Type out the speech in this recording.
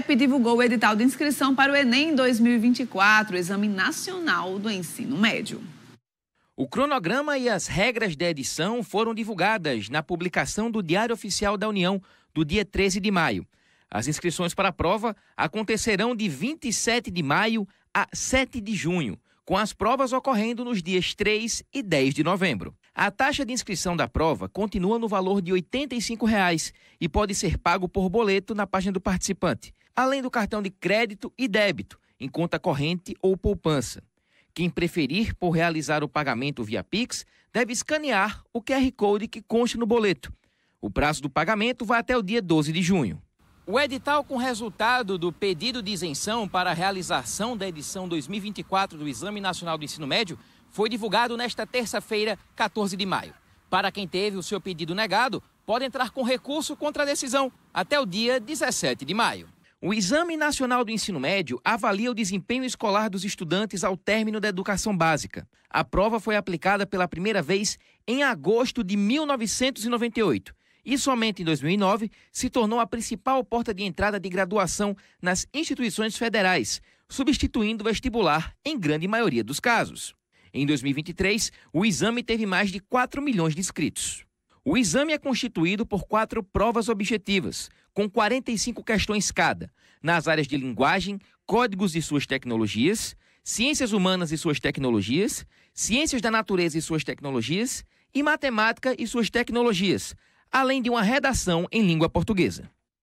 INEP divulgou o edital de inscrição para o Enem 2024, Exame Nacional do Ensino Médio. O cronograma e as regras da edição foram divulgadas na publicação do Diário Oficial da União, do dia 13 de maio. As inscrições para a prova acontecerão de 27 de maio a 7 de junho, com as provas ocorrendo nos dias 3 e 10 de novembro. A taxa de inscrição da prova continua no valor de R$ 85,00 e pode ser pago por boleto na página do participante, além do cartão de crédito e débito, em conta corrente ou poupança. Quem preferir por realizar o pagamento via Pix deve escanear o QR Code que consta no boleto. O prazo do pagamento vai até o dia 12 de junho. O edital com resultado do pedido de isenção para a realização da edição 2024 do Exame Nacional do Ensino Médio foi divulgado nesta terça-feira, 14 de maio. Para quem teve o seu pedido negado, pode entrar com recurso contra a decisão até o dia 17 de maio. O Exame Nacional do Ensino Médio avalia o desempenho escolar dos estudantes ao término da educação básica. A prova foi aplicada pela primeira vez em agosto de 1998 e somente em 2009 se tornou a principal porta de entrada de graduação nas instituições federais, substituindo o vestibular em grande maioria dos casos. Em 2023, o exame teve mais de 4 milhões de inscritos. O exame é constituído por quatro provas objetivas, com 45 questões cada, nas áreas de linguagem, códigos e suas tecnologias, ciências humanas e suas tecnologias, ciências da natureza e suas tecnologias e matemática e suas tecnologias, além de uma redação em língua portuguesa.